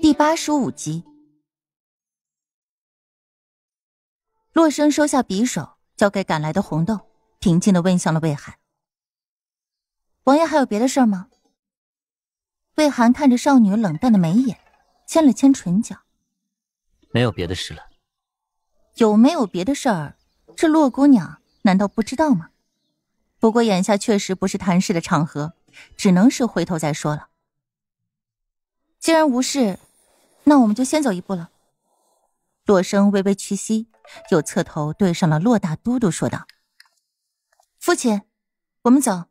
第八十五集，洛生收下匕首，交给赶来的红豆，平静的问向了魏寒：“王爷还有别的事吗？”魏寒看着少女冷淡的眉眼，牵了牵唇角：“没有别的事了。”“有没有别的事儿？这洛姑娘难道不知道吗？”“不过眼下确实不是谈事的场合，只能是回头再说了。”“既然无事。”那我们就先走一步了。洛生微微屈膝，又侧头对上了洛大都督，说道：“父亲，我们走。”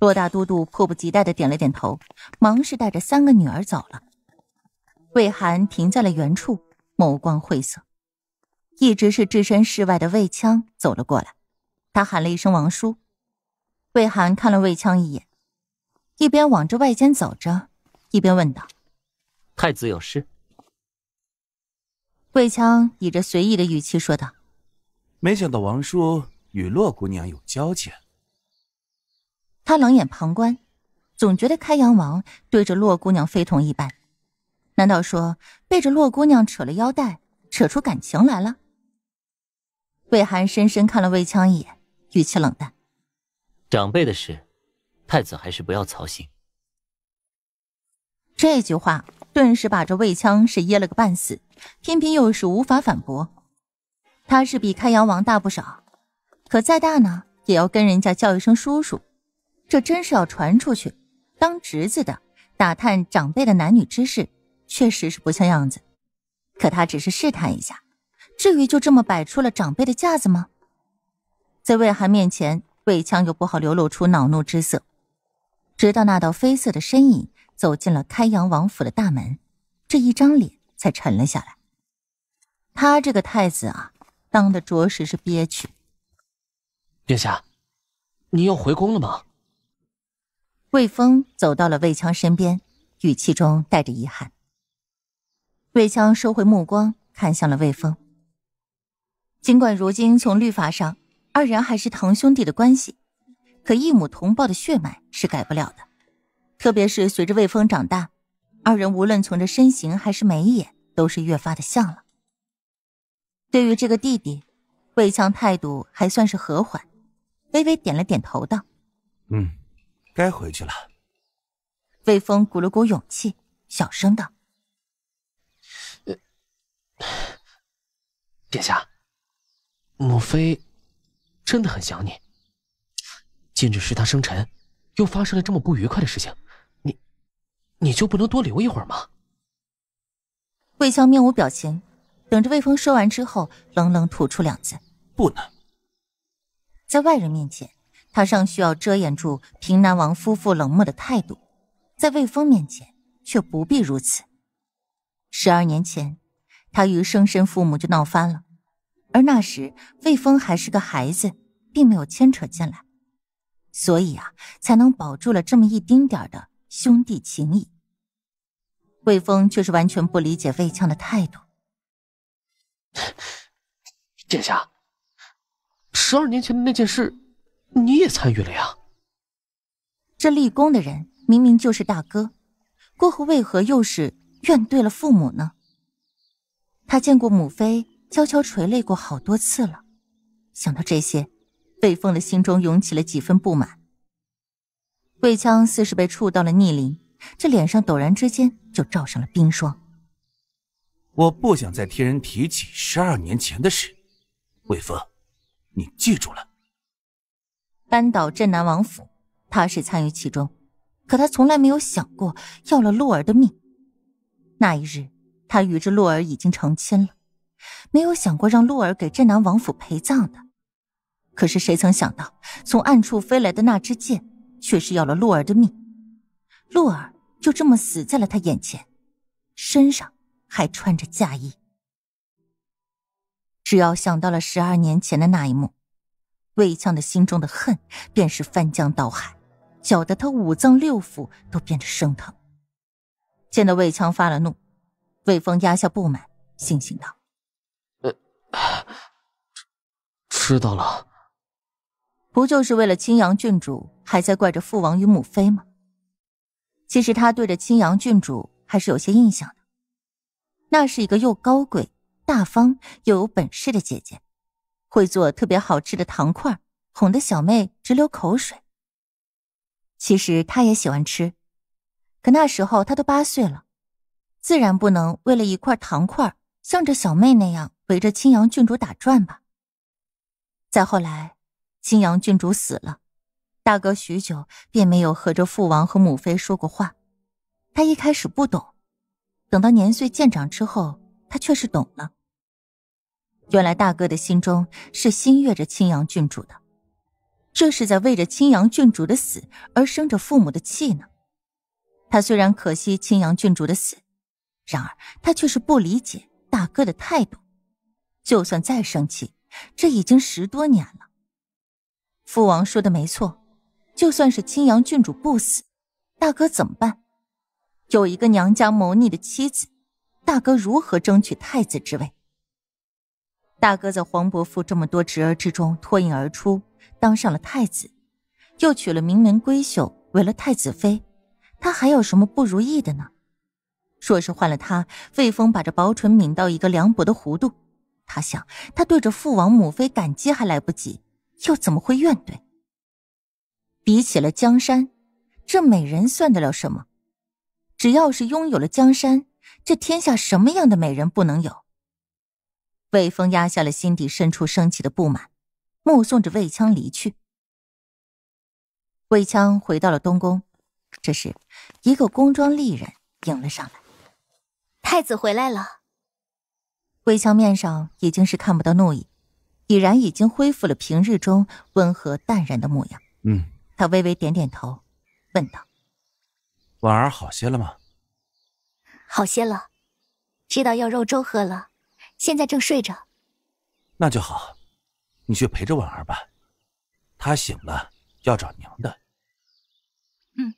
洛大都督迫不及待的点了点头，忙是带着三个女儿走了。魏寒停在了原处，眸光晦涩。一直是置身事外的魏枪走了过来，他喊了一声“王叔”。魏寒看了魏枪一眼，一边往着外间走着，一边问道。太子有事，魏羌以着随意的语气说道：“没想到王叔与洛姑娘有交情。”他冷眼旁观，总觉得开阳王对着洛姑娘非同一般。难道说背着洛姑娘扯了腰带，扯出感情来了？魏寒深深看了魏强一眼，语气冷淡：“长辈的事，太子还是不要操心。”这句话。顿时把这魏枪是噎了个半死，偏偏又是无法反驳。他是比开阳王大不少，可再大呢，也要跟人家叫一声叔叔。这真是要传出去，当侄子的打探长辈的男女之事，确实是不像样子。可他只是试探一下，至于就这么摆出了长辈的架子吗？在魏寒面前，魏枪又不好流露出恼怒之色，直到那道绯色的身影。走进了开阳王府的大门，这一张脸才沉了下来。他这个太子啊，当的着实是憋屈。殿下，你要回宫了吗？魏峰走到了魏强身边，语气中带着遗憾。魏强收回目光，看向了魏峰。尽管如今从律法上，二人还是堂兄弟的关系，可一母同胞的血脉是改不了的。特别是随着魏峰长大，二人无论从着身形还是眉眼，都是越发的像了。对于这个弟弟，魏强态度还算是和缓，微微点了点头，道：“嗯，该回去了。”魏峰鼓了鼓勇气，小声道：“呃，殿下，母妃真的很想你。今日是他生辰，又发生了这么不愉快的事情。”你就不能多留一会儿吗？魏潇面无表情，等着魏峰说完之后，冷冷吐出两字：“不能。”在外人面前，他尚需要遮掩住平南王夫妇冷漠的态度；在魏峰面前，却不必如此。十二年前，他与生身父母就闹翻了，而那时魏峰还是个孩子，并没有牵扯进来，所以啊，才能保住了这么一丁点儿的。兄弟情谊，魏峰却是完全不理解魏强的态度。殿下，十二年前的那件事，你也参与了呀？这立功的人明明就是大哥，过后为何又是怨对了父母呢？他见过母妃悄悄垂泪过好多次了，想到这些，魏风的心中涌起了几分不满。魏枪似是被触到了逆鳞，这脸上陡然之间就罩上了冰霜。我不想再听人提起十二年前的事。魏峰，你记住了。扳倒镇南王府，他是参与其中，可他从来没有想过要了洛儿的命。那一日，他与这洛儿已经成亲了，没有想过让洛儿给镇南王府陪葬的。可是谁曾想到，从暗处飞来的那支箭？却是要了洛儿的命，洛儿就这么死在了他眼前，身上还穿着嫁衣。只要想到了十二年前的那一幕，魏强的心中的恨便是翻江倒海，搅得他五脏六腑都变得生疼。见到魏强发了怒，魏峰压下不满，悻悻道：“呃，知知道了。”不就是为了青阳郡主，还在怪着父王与母妃吗？其实他对着青阳郡主还是有些印象的，那是一个又高贵、大方又有本事的姐姐，会做特别好吃的糖块，哄得小妹直流口水。其实他也喜欢吃，可那时候他都八岁了，自然不能为了一块糖块，像着小妹那样围着青阳郡主打转吧。再后来。青阳郡主死了，大哥许久便没有和着父王和母妃说过话。他一开始不懂，等到年岁渐长之后，他却是懂了。原来大哥的心中是心悦着青阳郡主的，这是在为着青阳郡主的死而生着父母的气呢。他虽然可惜青阳郡主的死，然而他却是不理解大哥的态度。就算再生气，这已经十多年了。父王说的没错，就算是青阳郡主不死，大哥怎么办？有一个娘家谋逆的妻子，大哥如何争取太子之位？大哥在黄伯父这么多侄儿之中脱颖而出，当上了太子，又娶了名门闺秀为了太子妃，他还有什么不如意的呢？若是换了他，魏峰把这薄唇抿到一个凉薄的弧度，他想，他对着父王母妃感激还来不及。又怎么会怨怼？比起了江山，这美人算得了什么？只要是拥有了江山，这天下什么样的美人不能有？魏峰压下了心底深处升起的不满，目送着魏枪离去。魏枪回到了东宫，这时，一个宫装丽人迎了上来：“太子回来了。”魏枪面上已经是看不到怒意。已然已经恢复了平日中温和淡然的模样。嗯，他微微点点头，问道：“婉儿好些了吗？”好些了，知道要肉粥喝了，现在正睡着。那就好，你去陪着婉儿吧，她醒了要找娘的。嗯。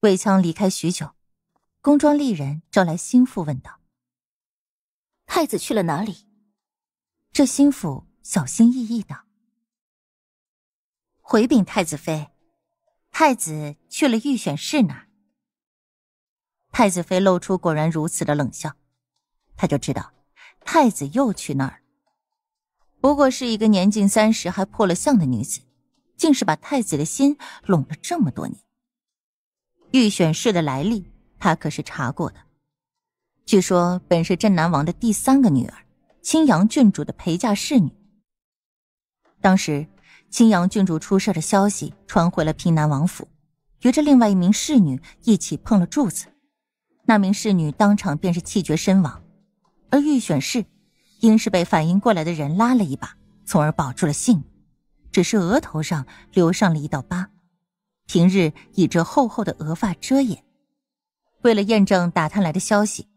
魏强离开许久。宫装丽人招来心腹问道：“太子去了哪里？”这心腹小心翼翼道：“回禀太子妃，太子去了御选室那儿。”太子妃露出果然如此的冷笑，她就知道太子又去那儿了。不过是一个年近三十还破了相的女子，竟是把太子的心拢了这么多年。御选室的来历。他可是查过的，据说本是镇南王的第三个女儿，青阳郡主的陪嫁侍女。当时，青阳郡主出事的消息传回了平南王府，与这另外一名侍女一起碰了柱子，那名侍女当场便是气绝身亡。而预选侍，因是被反应过来的人拉了一把，从而保住了性命，只是额头上留上了一道疤，平日以着厚厚的额发遮掩。为了验证打探来的消息，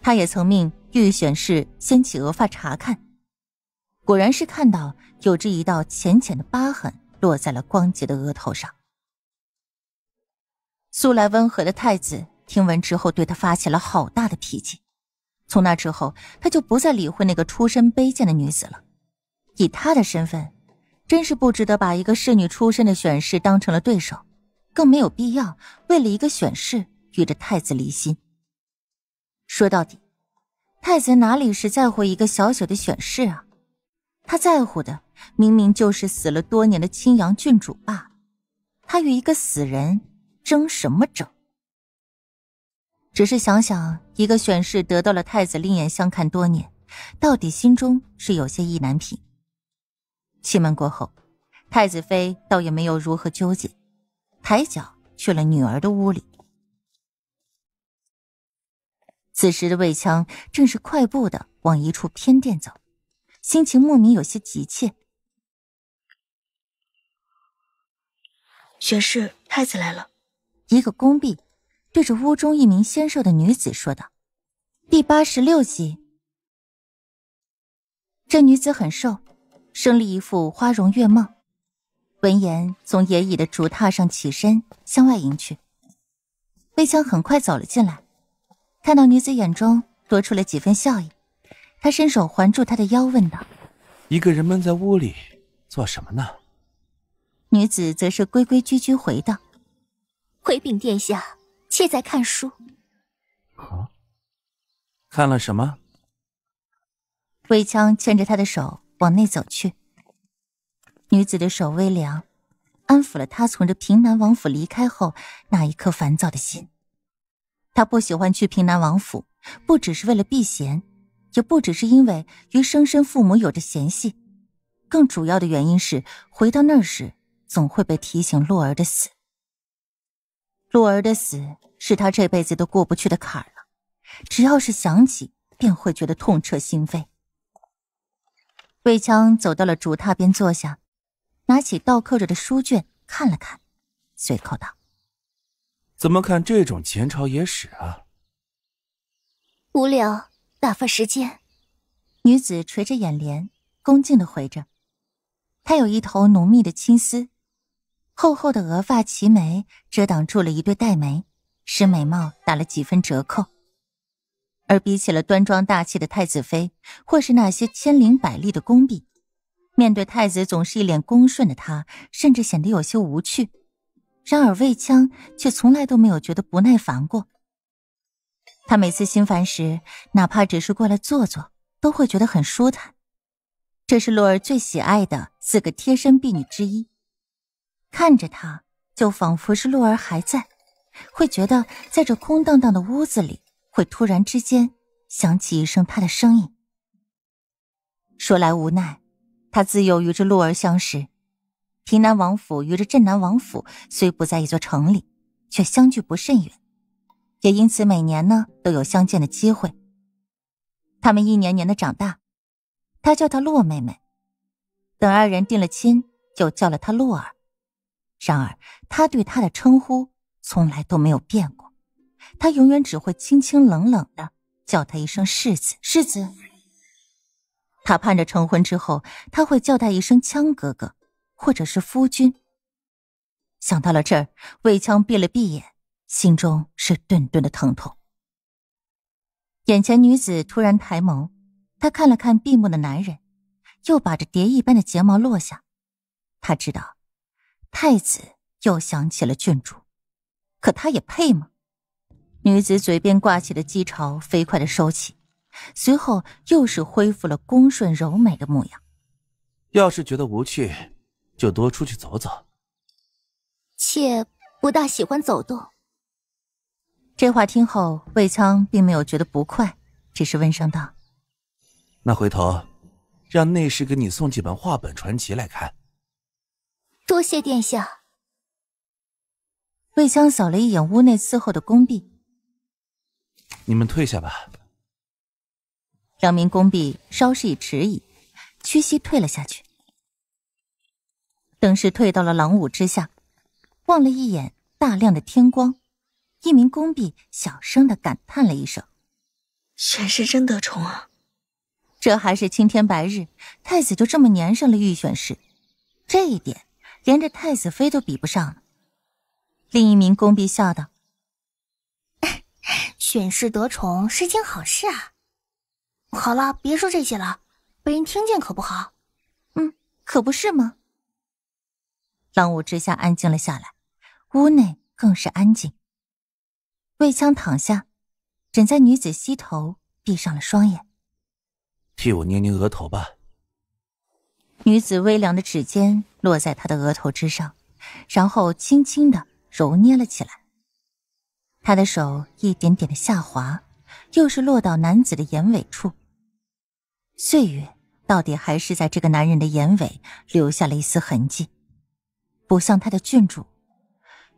他也曾命御选侍掀起额发查看，果然是看到有着一道浅浅的疤痕落在了光洁的额头上。素来温和的太子听闻之后，对他发起了好大的脾气。从那之后，他就不再理会那个出身卑贱的女子了。以他的身份，真是不值得把一个侍女出身的选侍当成了对手，更没有必要为了一个选侍与着太子离心。说到底，太子哪里是在乎一个小小的选侍啊？他在乎的明明就是死了多年的青阳郡主罢了。他与一个死人争什么争？只是想想，一个选侍得到了太子另眼相看多年，到底心中是有些意难平。气闷过后，太子妃倒也没有如何纠结，抬脚去了女儿的屋里。此时的魏强正是快步的往一处偏殿走，心情莫名有些急切。学士，太子来了。一个宫婢对着屋中一名纤瘦的女子说道：“第八十六集。”这女子很瘦，生了一副花容月貌。闻言，从野椅的竹榻上起身，向外迎去。魏强很快走了进来。看到女子眼中多出了几分笑意，他伸手环住她的腰，问道：“一个人闷在屋里做什么呢？”女子则是规规矩矩回道：“回禀殿下，妾在看书。”“啊？看了什么？”魏强牵着她的手往内走去。女子的手微凉，安抚了他从这平南王府离开后那一颗烦躁的心。他不喜欢去平南王府，不只是为了避嫌，也不只是因为与生身父母有着嫌隙，更主要的原因是回到那儿时，总会被提醒洛儿的死。洛儿的死是他这辈子都过不去的坎儿了，只要是想起，便会觉得痛彻心扉。魏强走到了竹榻边坐下，拿起倒扣着的书卷看了看，随口道。怎么看这种前朝野史啊？无聊，打发时间。女子垂着眼帘，恭敬的回着。她有一头浓密的青丝，厚厚的额发齐眉，遮挡住了一对黛眉，使美貌打了几分折扣。而比起了端庄大气的太子妃，或是那些千灵百丽的宫婢，面对太子总是一脸恭顺的她，甚至显得有些无趣。然而魏江却从来都没有觉得不耐烦过。他每次心烦时，哪怕只是过来坐坐，都会觉得很舒坦。这是洛儿最喜爱的四个贴身婢女之一，看着她，就仿佛是洛儿还在，会觉得在这空荡荡的屋子里，会突然之间响起一声她的声音。说来无奈，他自幼与这洛儿相识。平南王府与这镇南王府虽不在一座城里，却相距不甚远，也因此每年呢都有相见的机会。他们一年年的长大，他叫她洛妹妹，等二人定了亲，又叫了她洛儿。然而他对他的称呼从来都没有变过，他永远只会清清冷冷的叫他一声世子。世子。他盼着成婚之后，他会叫他一声枪哥哥。或者是夫君。想到了这儿，魏强闭了闭眼，心中是顿顿的疼痛。眼前女子突然抬眸，她看了看闭目的男人，又把着蝶一般的睫毛落下。他知道，太子又想起了郡主，可他也配吗？女子嘴边挂起的讥嘲飞快的收起，随后又是恢复了恭顺柔美的模样。要是觉得无趣。就多出去走走，妾不大喜欢走动。这话听后，魏仓并没有觉得不快，只是温声道：“那回头，让内侍给你送几本画本传奇来看。”多谢殿下。魏仓扫了一眼屋内伺候的宫婢，你们退下吧。两名宫婢稍事一迟疑，屈膝退了下去。登时退到了廊舞之下，望了一眼大亮的天光，一名宫婢小声的感叹了一声：“选士真得宠啊！”这还是青天白日，太子就这么粘上了御选侍，这一点连着太子妃都比不上呢。另一名宫婢笑道：“选士得宠是件好事啊。”好了，别说这些了，被人听见可不好。嗯，可不是吗？浪屋之下安静了下来，屋内更是安静。魏强躺下，枕在女子膝头，闭上了双眼。替我捏捏额头吧。女子微凉的指尖落在他的额头之上，然后轻轻的揉捏了起来。他的手一点点的下滑，又是落到男子的眼尾处。岁月到底还是在这个男人的眼尾留下了一丝痕迹。不像他的郡主，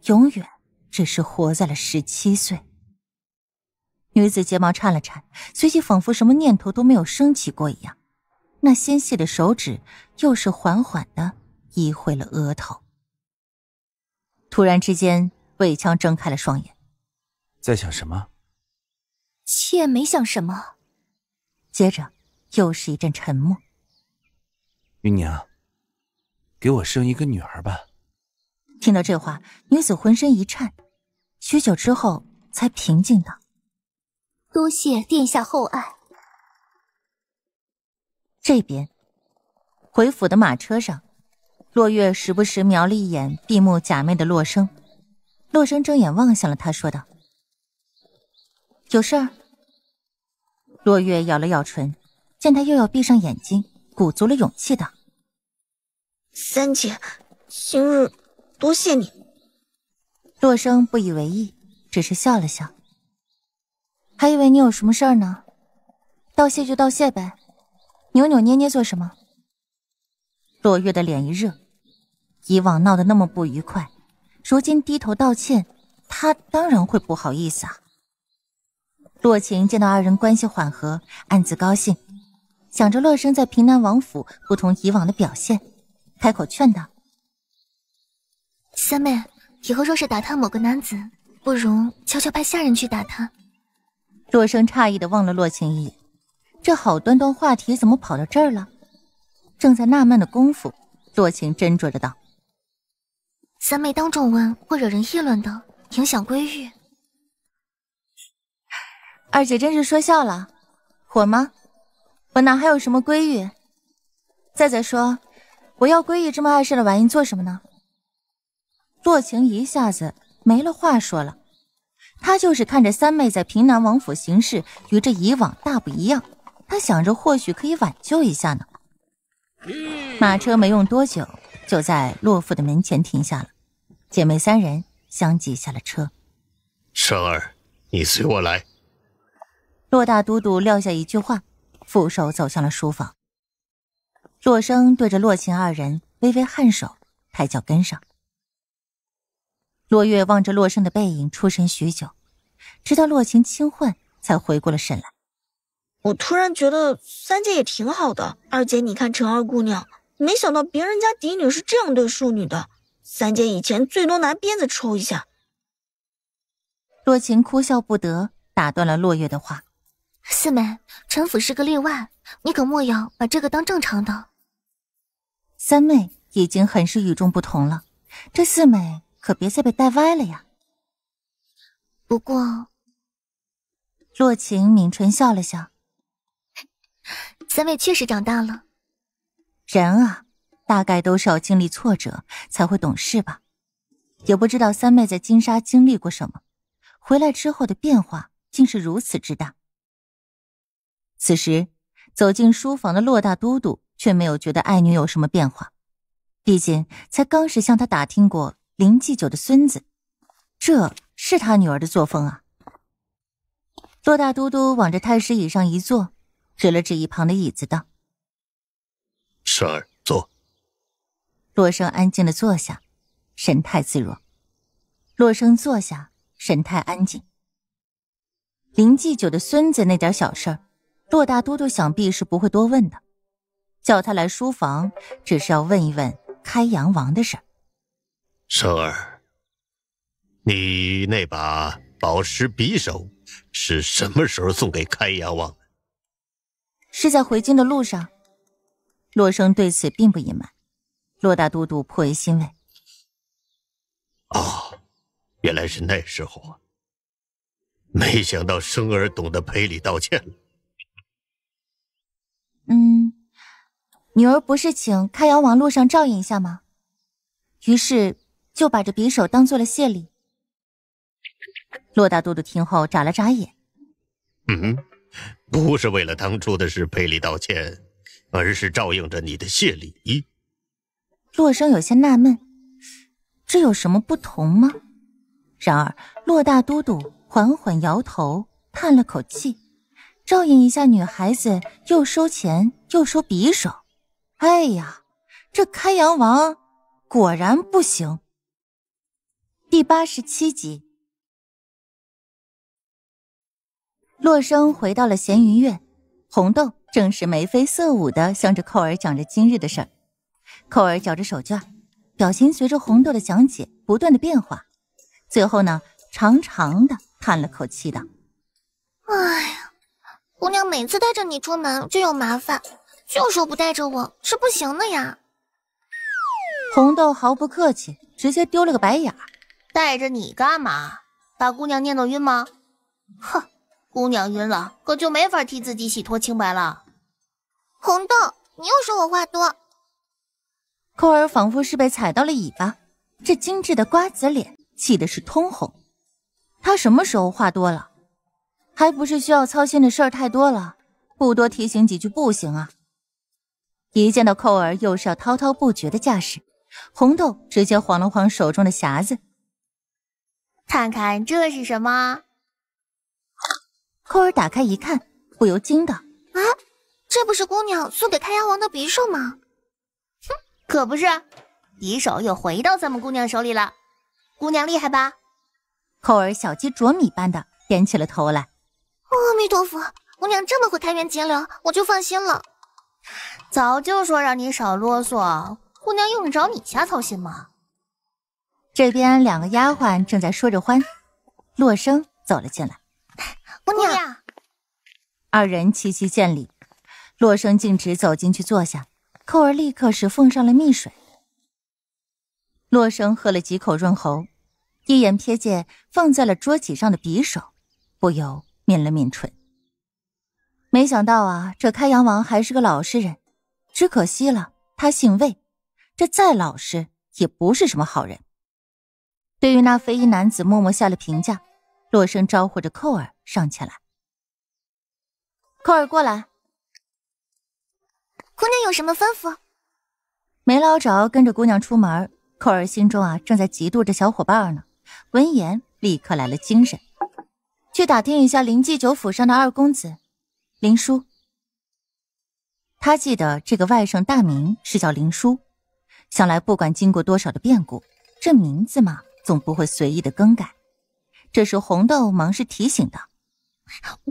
永远只是活在了十七岁。女子睫毛颤了颤，随即仿佛什么念头都没有升起过一样，那纤细的手指又是缓缓的移回了额头。突然之间，魏强睁开了双眼，在想什么？妾没想什么。接着又是一阵沉默。云娘，给我生一个女儿吧。听到这话，女子浑身一颤，许久之后才平静道：“多谢殿下厚爱。”这边，回府的马车上，落月时不时瞄了一眼闭目假寐的洛生，洛生睁眼望向了他，说道：“有事儿。”落月咬了咬唇，见他又要闭上眼睛，鼓足了勇气道：“三姐，今日。”多谢你，洛生不以为意，只是笑了笑。还以为你有什么事儿呢，道谢就道谢呗，扭扭捏捏做什么？洛月的脸一热，以往闹得那么不愉快，如今低头道歉，他当然会不好意思啊。洛晴见到二人关系缓和，暗自高兴，想着洛生在平南王府不同以往的表现，开口劝道。三妹，以后若是打探某个男子，不如悄悄派下人去打探。洛生诧异的望了洛晴一眼，这好端端话题怎么跑到这儿了？正在纳闷的功夫，洛晴斟酌着道：“三妹当众问会惹人议论的，影响闺誉。”二姐真是说笑了，我吗？我哪还有什么闺誉？再再说，我要闺玉这么碍事的玩意做什么呢？洛晴一下子没了话说了，她就是看着三妹在平南王府行事与这以往大不一样，她想着或许可以挽救一下呢。马车没用多久，就在洛府的门前停下了，姐妹三人相继下了车。生儿，你随我来。洛大都督撂下一句话，负手走向了书房。洛生对着洛晴二人微微颔首，抬脚跟上。落月望着洛生的背影出神许久，直到洛晴轻唤，才回过了神来。我突然觉得三姐也挺好的。二姐，你看陈二姑娘，没想到别人家嫡女是这样对庶女的。三姐以前最多拿鞭子抽一下。洛晴哭笑不得，打断了洛月的话。四妹，陈府是个例外，你可莫要把这个当正常的。三妹已经很是与众不同了，这四妹。可别再被带歪了呀！不过，洛晴抿唇笑了笑：“三妹确实长大了。人啊，大概都是要经历挫折才会懂事吧。也不知道三妹在金沙经历过什么，回来之后的变化竟是如此之大。”此时，走进书房的洛大都督却没有觉得爱女有什么变化，毕竟才刚是向他打听过。林继九的孙子，这是他女儿的作风啊！洛大都督往这太师椅上一坐，指了指一旁的椅子道：“婶儿坐。”洛生安静的坐下，神态自若。洛生坐下，神态安静。林继九的孙子那点小事儿，洛大都督想必是不会多问的。叫他来书房，只是要问一问开阳王的事儿。生儿，你那把宝石匕首是什么时候送给开阳王的？是在回京的路上。洛生对此并不隐瞒，洛大都督颇为欣慰。哦，原来是那时候啊！没想到生儿懂得赔礼道歉了。嗯，女儿不是请开阳王路上照应一下吗？于是。就把这匕首当做了谢礼。洛大都督听后眨了眨眼：“嗯，不是为了当初的事赔礼道歉，而是照应着你的谢礼。”洛生有些纳闷：“这有什么不同吗？”然而，洛大都督缓缓摇头，叹了口气：“照应一下女孩子，又收钱又收匕首，哎呀，这开阳王果然不行。”第八十七集，洛生回到了闲云院，红豆正是眉飞色舞的向着寇儿讲着今日的事儿。寇儿绞着手绢表情随着红豆的讲解不断的变化，最后呢，长长的叹了口气道：“哎呀，姑娘每次带着你出门就有麻烦，就说不带着我是不行的呀。”红豆毫不客气，直接丢了个白眼儿。带着你干嘛？把姑娘念到晕吗？哼，姑娘晕了，可就没法替自己洗脱清白了。红豆，你又说我话多。扣儿仿佛是被踩到了尾巴，这精致的瓜子脸气的是通红。他什么时候话多了？还不是需要操心的事儿太多了，不多提醒几句不行啊！一见到扣儿又是要滔滔不绝的架势，红豆直接晃了晃手中的匣子。看看这是什么？扣儿打开一看，不由惊道：“啊，这不是姑娘送给开阳王的匕首吗？”哼，可不是，匕首又回到咱们姑娘手里了。姑娘厉害吧？扣儿小鸡啄米般的点起了头来。阿弥陀佛，姑娘这么会开源节流，我就放心了。早就说让你少啰嗦，姑娘用得着你瞎操心吗？这边两个丫鬟正在说着欢，洛生走了进来。姑娘，二人齐齐见礼。洛生径直走进去坐下，扣儿立刻是奉上了蜜水。洛生喝了几口润喉，一眼瞥见放在了桌几上的匕首，不由抿了抿唇。没想到啊，这开阳王还是个老实人，只可惜了他姓魏，这再老实也不是什么好人。对于那非衣男子默默下了评价，洛生招呼着寇儿上前来。寇儿过来，姑娘有什么吩咐？没捞着跟着姑娘出门，寇儿心中啊正在嫉妒着小伙伴呢。闻言，立刻来了精神，去打听一下林继九府上的二公子林叔。他记得这个外甥大名是叫林叔，想来不管经过多少的变故，这名字嘛。总不会随意的更改。这时，红豆忙是提醒道：“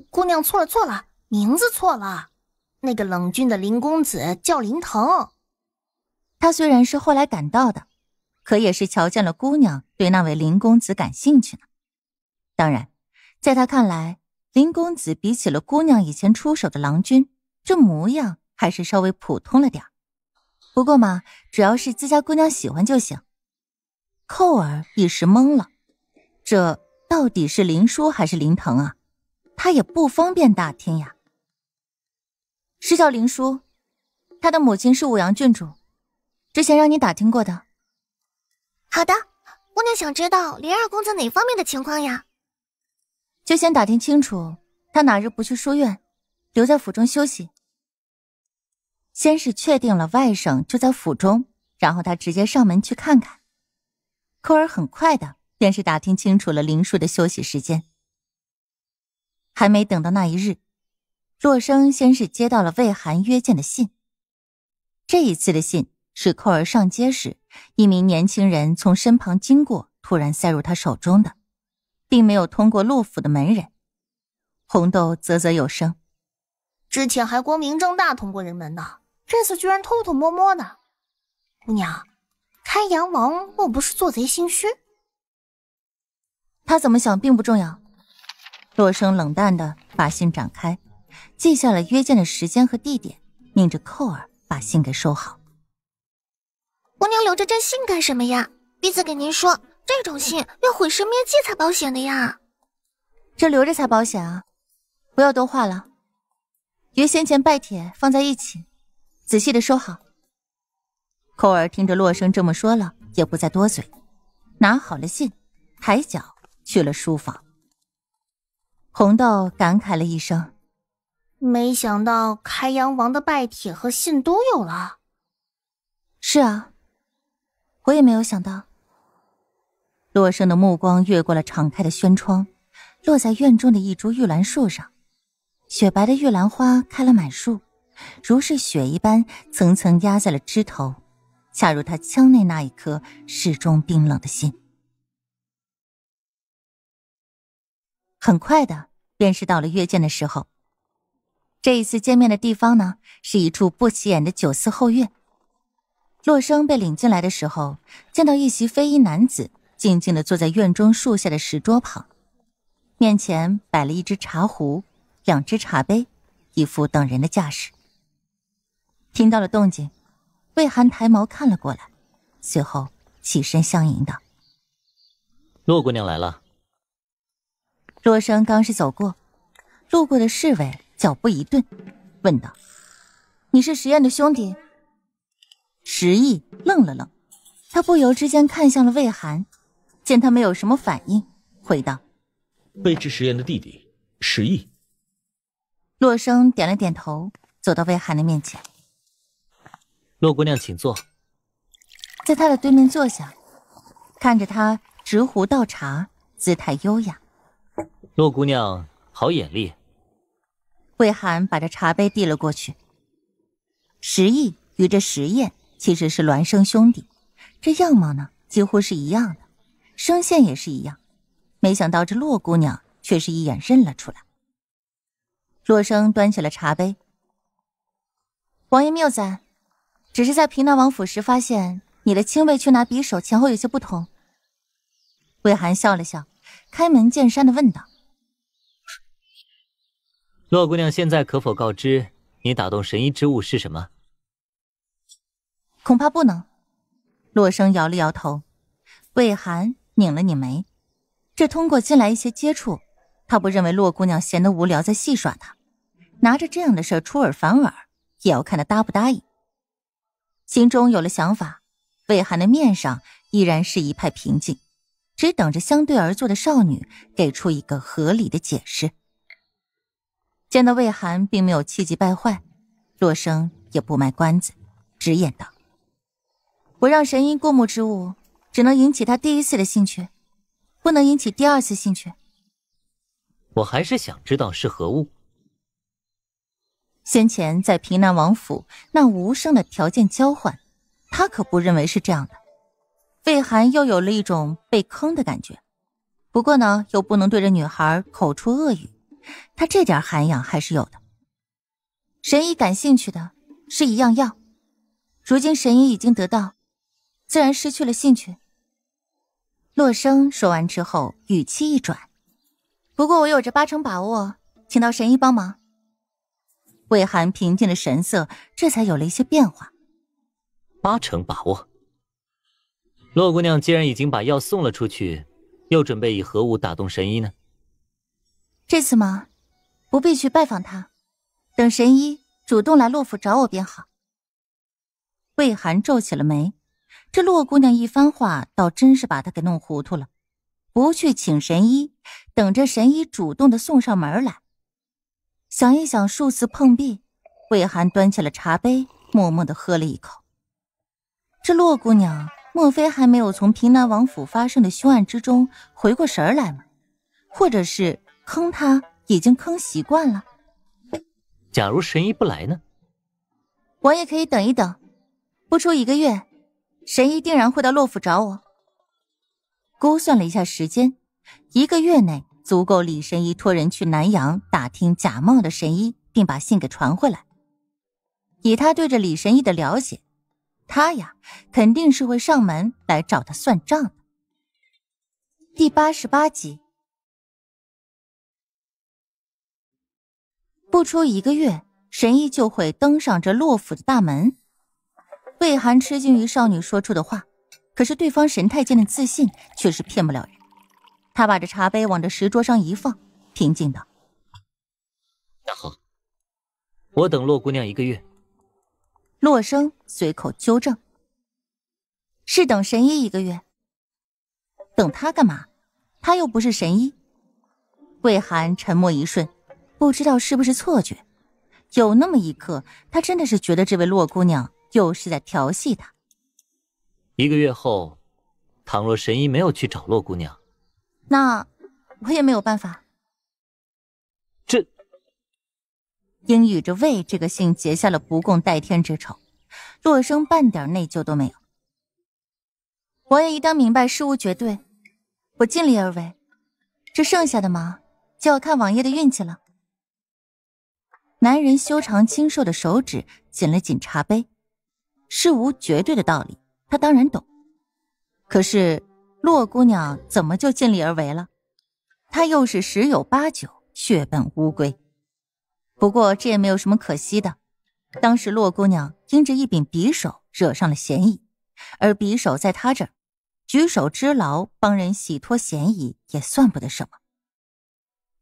姑娘错了，错了，名字错了。那个冷峻的林公子叫林腾。他虽然是后来赶到的，可也是瞧见了姑娘对那位林公子感兴趣呢。当然，在他看来，林公子比起了姑娘以前出手的郎君，这模样还是稍微普通了点不过嘛，只要是自家姑娘喜欢就行。”寇儿一时懵了，这到底是林叔还是林腾啊？他也不方便打听呀。是叫林叔，他的母亲是武阳郡主，之前让你打听过的。好的，姑娘想知道林二公子哪方面的情况呀？就先打听清楚他哪日不去书院，留在府中休息。先是确定了外甥就在府中，然后他直接上门去看看。寇儿很快的便是打听清楚了林树的休息时间，还没等到那一日，洛生先是接到了魏寒约见的信。这一次的信是寇儿上街时，一名年轻人从身旁经过，突然塞入他手中的，并没有通过陆府的门人。红豆啧啧有声，之前还光明正大通过人门呢，这次居然偷偷摸摸的，姑娘。开阳王莫不是做贼心虚？他怎么想并不重要。洛生冷淡的把信展开，记下了约见的时间和地点，命着寇儿把信给收好。姑娘留着这信干什么呀？彼子给您说，这种信要毁尸灭迹才保险的呀。这留着才保险啊！不要多话了，约先前拜帖放在一起，仔细的收好。扣儿听着洛生这么说了，也不再多嘴，拿好了信，抬脚去了书房。红豆感慨了一声：“没想到开阳王的拜帖和信都有了。”“是啊，我也没有想到。”洛生的目光越过了敞开的轩窗，落在院中的一株玉兰树上，雪白的玉兰花开了满树，如是雪一般，层层压在了枝头。恰如他腔内那一颗始终冰冷的心。很快的，便是到了约见的时候。这一次见面的地方呢，是一处不起眼的酒肆后院。洛生被领进来的时候，见到一袭飞衣男子静静的坐在院中树下的石桌旁，面前摆了一只茶壶、两只茶杯，一副等人的架势。听到了动静。魏寒抬眸看了过来，随后起身相迎道：“洛姑娘来了。”洛生刚是走过，路过的侍卫脚步一顿，问道：“你是石燕的兄弟？”石毅愣了愣，他不由之间看向了魏寒，见他没有什么反应，回道：“未知石燕的弟弟，石毅。”洛生点了点头，走到魏寒的面前。洛姑娘，请坐。在他的对面坐下，看着他执壶倒茶，姿态优雅。洛姑娘，好眼力。魏寒把这茶杯递了过去。石毅与这石燕其实是孪生兄弟，这样貌呢几乎是一样的，声线也是一样。没想到这洛姑娘却是一眼认了出来。洛生端起了茶杯，王爷谬赞。只是在平南王府时发现你的亲卫去拿匕首前后有些不同。魏寒笑了笑，开门见山的问道：“洛姑娘，现在可否告知你打动神医之物是什么？”恐怕不能。洛生摇了摇头。魏寒拧了拧眉。这通过近来一些接触，他不认为洛姑娘闲得无聊在戏耍他，拿着这样的事出尔反尔，也要看他答不答应。心中有了想法，魏寒的面上依然是一派平静，只等着相对而坐的少女给出一个合理的解释。见到魏寒并没有气急败坏，洛生也不卖关子，直言道：“我让神鹰过目之物，只能引起他第一次的兴趣，不能引起第二次兴趣。”我还是想知道是何物。先前在平南王府那无声的条件交换，他可不认为是这样的。魏寒又有了一种被坑的感觉，不过呢，又不能对着女孩口出恶语，他这点涵养还是有的。神医感兴趣的是一样药，如今神医已经得到，自然失去了兴趣。洛生说完之后，语气一转，不过我有着八成把握，请到神医帮忙。魏寒平静的神色，这才有了一些变化。八成把握。洛姑娘既然已经把药送了出去，又准备以何物打动神医呢？这次嘛，不必去拜访他，等神医主动来洛府找我便好。魏寒皱起了眉，这洛姑娘一番话，倒真是把他给弄糊涂了。不去请神医，等着神医主动的送上门来。想一想，数次碰壁，魏寒端起了茶杯，默默的喝了一口。这洛姑娘，莫非还没有从平南王府发生的凶案之中回过神来吗？或者是坑她已经坑习惯了？假如神医不来呢？王爷可以等一等，不出一个月，神医定然会到洛府找我。估算了一下时间，一个月内。足够李神医托人去南阳打听假冒的神医，并把信给传回来。以他对着李神医的了解，他呀肯定是会上门来找他算账的。第八十八集，不出一个月，神医就会登上这洛府的大门。魏寒吃惊于少女说出的话，可是对方神太监的自信却是骗不了人。他把这茶杯往这石桌上一放，平静道：“那好，我等洛姑娘一个月。”洛生随口纠正：“是等神医一个月。”等他干嘛？他又不是神医。魏寒沉默一瞬，不知道是不是错觉，有那么一刻，他真的是觉得这位洛姑娘又是在调戏他。一个月后，倘若神医没有去找洛姑娘。那我也没有办法。这应与着魏这个姓结下了不共戴天之仇，洛生半点内疚都没有。王爷一当明白事无绝对，我尽力而为，这剩下的嘛，就要看王爷的运气了。男人修长清瘦的手指紧了紧茶杯，事无绝对的道理，他当然懂，可是。洛姑娘怎么就尽力而为了？她又是十有八九血本无归。不过这也没有什么可惜的。当时洛姑娘因着一柄匕首惹上了嫌疑，而匕首在她这儿，举手之劳帮人洗脱嫌疑也算不得什么。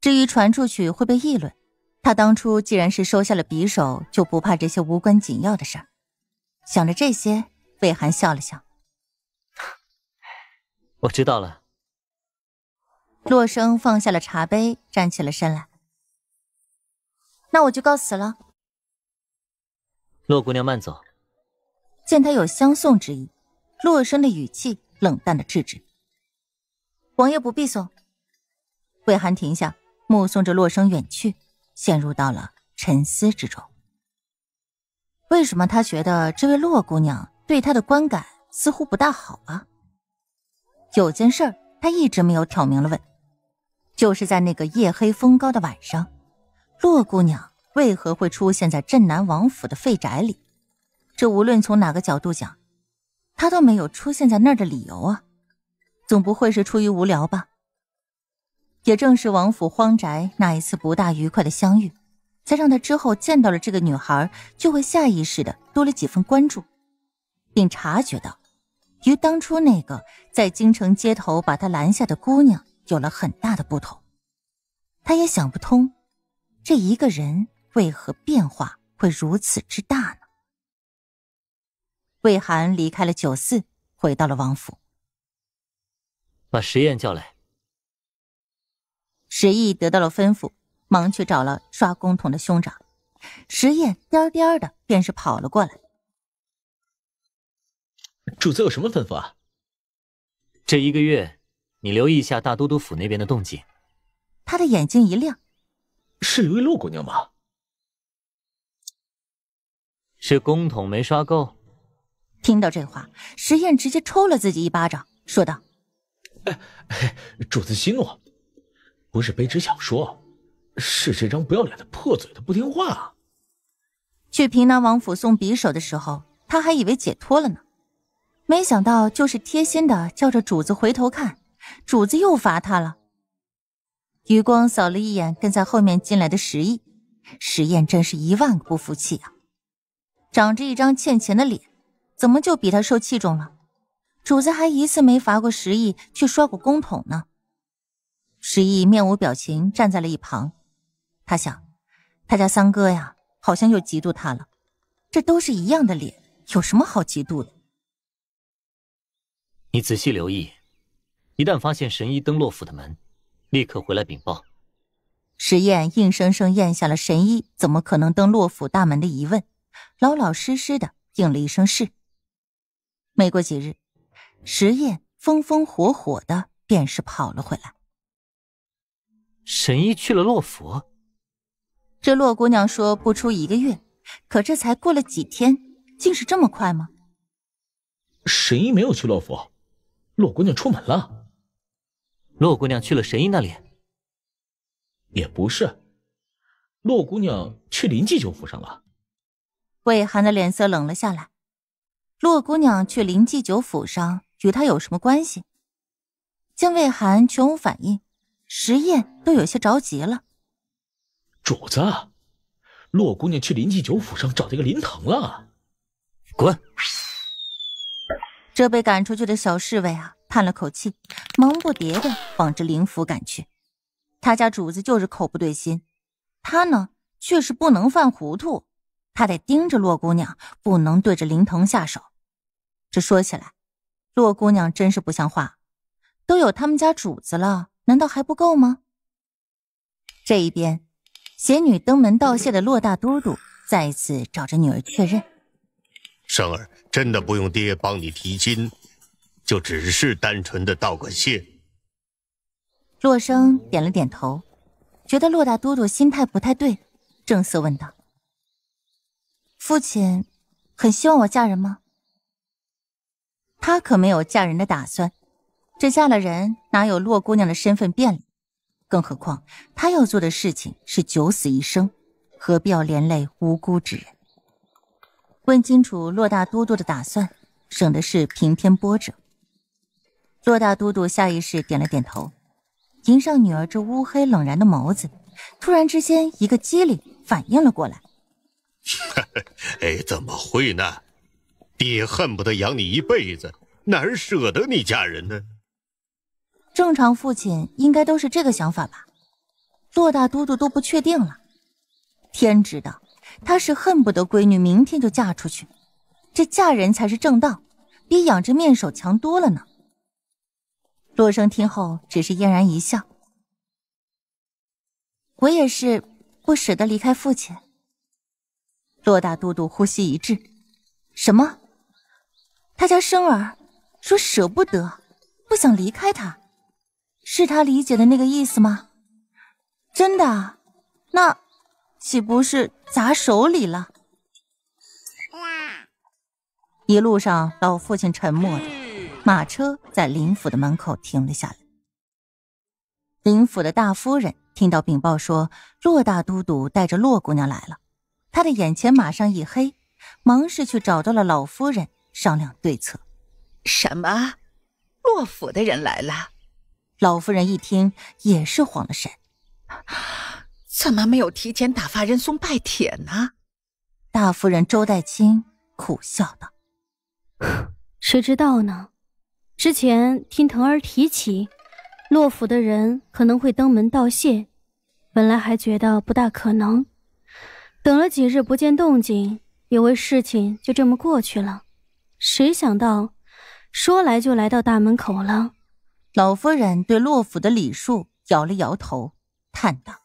至于传出去会被议论，她当初既然是收下了匕首，就不怕这些无关紧要的事儿。想着这些，魏寒笑了笑。我知道了。洛生放下了茶杯，站起了身来。那我就告辞了。洛姑娘慢走。见他有相送之意，洛生的语气冷淡的制止：“王爷不必送。”魏寒停下，目送着洛生远去，陷入到了沉思之中。为什么他觉得这位洛姑娘对他的观感似乎不大好啊？有件事他一直没有挑明了问，就是在那个夜黑风高的晚上，洛姑娘为何会出现在镇南王府的废宅里？这无论从哪个角度讲，她都没有出现在那儿的理由啊！总不会是出于无聊吧？也正是王府荒宅那一次不大愉快的相遇，才让他之后见到了这个女孩，就会下意识的多了几分关注，并察觉到。与当初那个在京城街头把他拦下的姑娘有了很大的不同，他也想不通，这一个人为何变化会如此之大呢？魏寒离开了酒肆，回到了王府，把石彦叫来。石毅得到了吩咐，忙去找了刷工桶的兄长，石彦颠颠的便是跑了过来。主子有什么吩咐啊？这一个月，你留意一下大都督府那边的动静。他的眼睛一亮，是一位陆姑娘吗？是工桶没刷够。听到这话，石燕直接抽了自己一巴掌，说道：“哎，主子息怒，不是卑职想说，是这张不要脸的破嘴，他不听话啊！去平南王府送匕首的时候，他还以为解脱了呢。”没想到，就是贴心的叫着主子回头看，主子又罚他了。余光扫了一眼跟在后面进来的石毅，石燕真是一万个不服气啊！长着一张欠钱的脸，怎么就比他受器重了？主子还一次没罚过石毅去刷过工桶呢。石毅面无表情站在了一旁，他想，他家三哥呀，好像又嫉妒他了。这都是一样的脸，有什么好嫉妒的？你仔细留意，一旦发现神医登洛府的门，立刻回来禀报。石燕硬生生咽下了“神医怎么可能登洛府大门”的疑问，老老实实的应了一声“是”。没过几日，石燕风风火火的便是跑了回来。神医去了洛府？这洛姑娘说不出一个月，可这才过了几天，竟是这么快吗？神医没有去洛府。洛姑娘出门了，洛姑娘去了神医那里，也不是，洛姑娘去林继酒府上了。魏寒的脸色冷了下来，洛姑娘去林继酒府上，与他有什么关系？见魏寒全无反应，石燕都有些着急了。主子，洛姑娘去林继酒府上找这个林腾了，滚。这被赶出去的小侍卫啊，叹了口气，忙不迭地往着灵府赶去。他家主子就是口不对心，他呢却是不能犯糊涂，他得盯着洛姑娘，不能对着林腾下手。这说起来，洛姑娘真是不像话，都有他们家主子了，难道还不够吗？这一边，贤女登门道谢的洛大都督再一次找着女儿确认。生儿真的不用爹帮你提亲，就只是单纯的道个谢。洛生点了点头，觉得洛大都督心态不太对，正色问道：“父亲很希望我嫁人吗？”他可没有嫁人的打算，这嫁了人哪有洛姑娘的身份便利？更何况他要做的事情是九死一生，何必要连累无辜之人？问清楚洛大都督的打算，省得是平添波折。洛大都督下意识点了点头，迎上女儿这乌黑冷然的眸子，突然之间一个机灵，反应了过来。哎，怎么会呢？爹恨不得养你一辈子，哪儿舍得你嫁人呢？正常父亲应该都是这个想法吧？洛大都督都不确定了，天知道。他是恨不得闺女明天就嫁出去，这嫁人才是正道，比养着面首强多了呢。洛生听后只是嫣然一笑：“我也是不舍得离开父亲。”洛大都督呼吸一滞：“什么？他家生儿说舍不得，不想离开他，是他理解的那个意思吗？真的？那岂不是？”砸手里了。一路上，老父亲沉默着。马车在林府的门口停了下来。林府的大夫人听到禀报说洛大都督带着洛姑娘来了，他的眼前马上一黑，忙是去找到了老夫人商量对策。什么？洛府的人来了？老夫人一听也是慌了神。怎么没有提前打发人送拜帖呢？大夫人周代青苦笑道：“谁知道呢？之前听藤儿提起，洛府的人可能会登门道谢，本来还觉得不大可能。等了几日不见动静，以为事情就这么过去了。谁想到，说来就来到大门口了。”老夫人对洛府的礼数摇了摇头，叹道。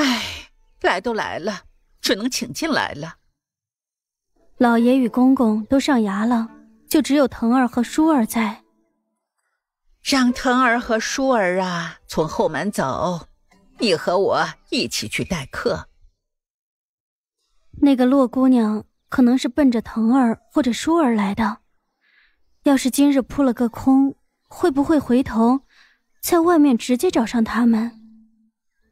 哎，来都来了，只能请进来了。老爷与公公都上衙了，就只有腾儿和舒儿在。让腾儿和舒儿啊，从后门走。你和我一起去待客。那个洛姑娘可能是奔着腾儿或者舒儿来的，要是今日扑了个空，会不会回头，在外面直接找上他们？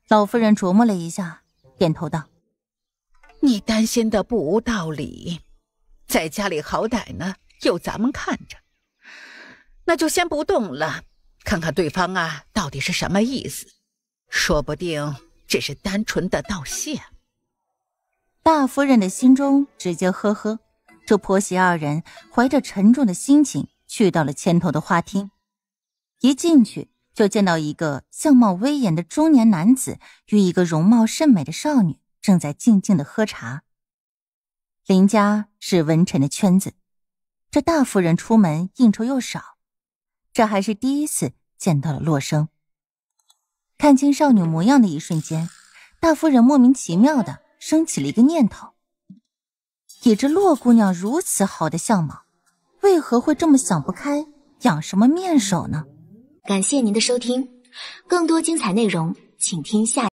老夫人琢磨了一下，点头道：“你担心的不无道理，在家里好歹呢，有咱们看着，那就先不动了，看看对方啊，到底是什么意思，说不定只是单纯的道谢。”大夫人的心中直接呵呵。这婆媳二人怀着沉重的心情去到了前头的花厅，一进去。就见到一个相貌威严的中年男子与一个容貌甚美的少女正在静静的喝茶。林家是文臣的圈子，这大夫人出门应酬又少，这还是第一次见到了洛生。看清少女模样的一瞬间，大夫人莫名其妙的升起了一个念头：以这洛姑娘如此好的相貌，为何会这么想不开，养什么面首呢？感谢您的收听，更多精彩内容，请听下。